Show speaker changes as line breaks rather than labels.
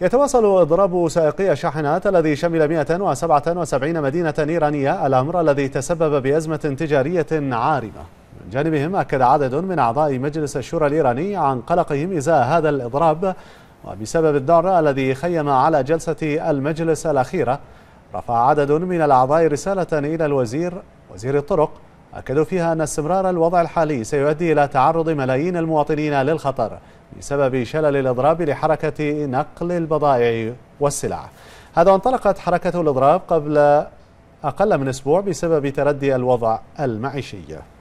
يتواصل إضراب سائقي الشاحنات الذي شمل 177 مدينة إيرانية الأمر الذي تسبب بأزمة تجارية عارمة من جانبهم أكد عدد من أعضاء مجلس الشورى الإيراني عن قلقهم إزاء هذا الإضراب وبسبب الدار الذي خيم على جلسة المجلس الأخيرة رفع عدد من الأعضاء رسالة إلى الوزير وزير الطرق أكدوا فيها أن استمرار الوضع الحالي سيؤدي إلى تعرض ملايين المواطنين للخطر بسبب شلل الإضراب لحركة نقل البضائع والسلع هذا وانطلقت حركة الإضراب قبل أقل من أسبوع بسبب تردي الوضع المعيشي